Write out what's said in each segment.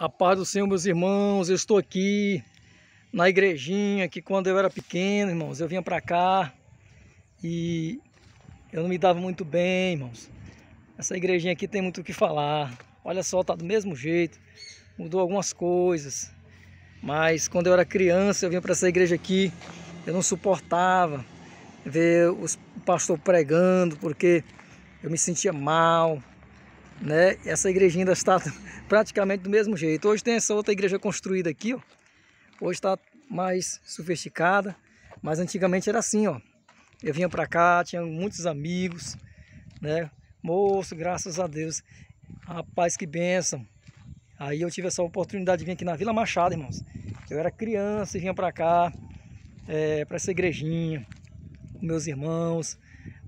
A paz do Senhor, meus irmãos, eu estou aqui na igrejinha que quando eu era pequeno, irmãos, eu vinha para cá e eu não me dava muito bem, irmãos. Essa igrejinha aqui tem muito o que falar. Olha só, tá do mesmo jeito. Mudou algumas coisas. Mas quando eu era criança, eu vinha para essa igreja aqui, eu não suportava ver o pastor pregando porque eu me sentia mal, né? Essa igrejinha ainda está praticamente do mesmo jeito. Hoje tem essa outra igreja construída aqui, ó. Hoje está mais sofisticada, mas antigamente era assim, ó. Eu vinha para cá, tinha muitos amigos, né? Moço, graças a Deus. Rapaz, que bênção. Aí eu tive essa oportunidade de vir aqui na Vila Machado, irmãos. Eu era criança e vinha para cá, é, para essa igrejinha, com meus irmãos,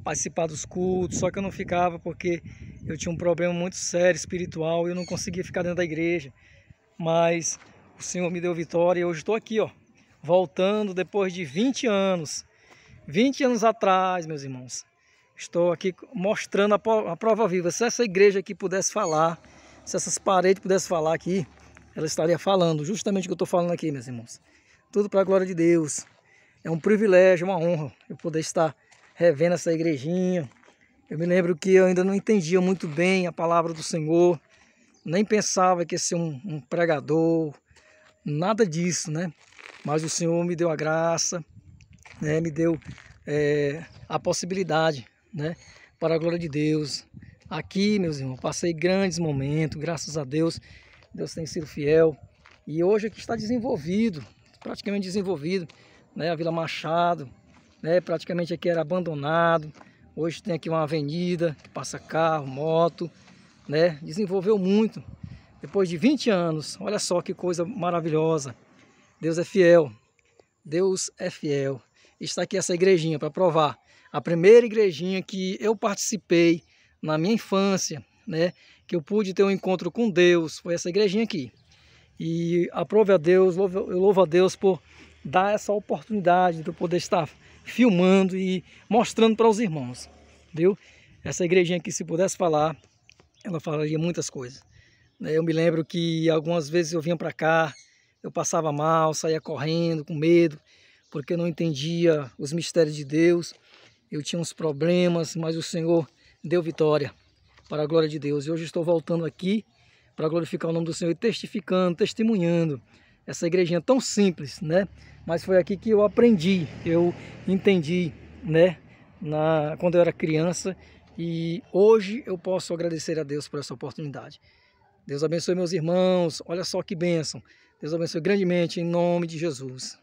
participar dos cultos, só que eu não ficava porque eu tinha um problema muito sério espiritual, eu não conseguia ficar dentro da igreja, mas o Senhor me deu vitória e hoje estou aqui, ó, voltando depois de 20 anos. 20 anos atrás, meus irmãos. Estou aqui mostrando a prova viva. Se essa igreja aqui pudesse falar, se essas paredes pudessem falar aqui, ela estaria falando justamente o que eu estou falando aqui, meus irmãos. Tudo para a glória de Deus. É um privilégio, uma honra eu poder estar revendo essa igrejinha, eu me lembro que eu ainda não entendia muito bem a palavra do Senhor, nem pensava que ia ser um, um pregador, nada disso, né? Mas o Senhor me deu a graça, né? me deu é, a possibilidade, né? Para a glória de Deus. Aqui, meus irmãos, passei grandes momentos, graças a Deus, Deus tem sido fiel. E hoje aqui está desenvolvido, praticamente desenvolvido, né? A Vila Machado, né? Praticamente aqui era abandonado, Hoje tem aqui uma avenida que passa carro, moto, né? Desenvolveu muito. Depois de 20 anos, olha só que coisa maravilhosa. Deus é fiel. Deus é fiel. Está aqui essa igrejinha para provar. A primeira igrejinha que eu participei na minha infância, né? Que eu pude ter um encontro com Deus, foi essa igrejinha aqui. E aprove a Deus, eu louvo a Deus por dar essa oportunidade de eu poder estar filmando e mostrando para os irmãos, viu? Essa igrejinha aqui, se pudesse falar, ela falaria muitas coisas. Né? Eu me lembro que algumas vezes eu vinha para cá, eu passava mal, saía correndo com medo, porque eu não entendia os mistérios de Deus, eu tinha uns problemas, mas o Senhor deu vitória para a glória de Deus. E hoje estou voltando aqui para glorificar o nome do Senhor e testificando, testemunhando essa igrejinha tão simples, né? mas foi aqui que eu aprendi, eu entendi, né, na, quando eu era criança e hoje eu posso agradecer a Deus por essa oportunidade. Deus abençoe meus irmãos, olha só que bênção. Deus abençoe grandemente em nome de Jesus.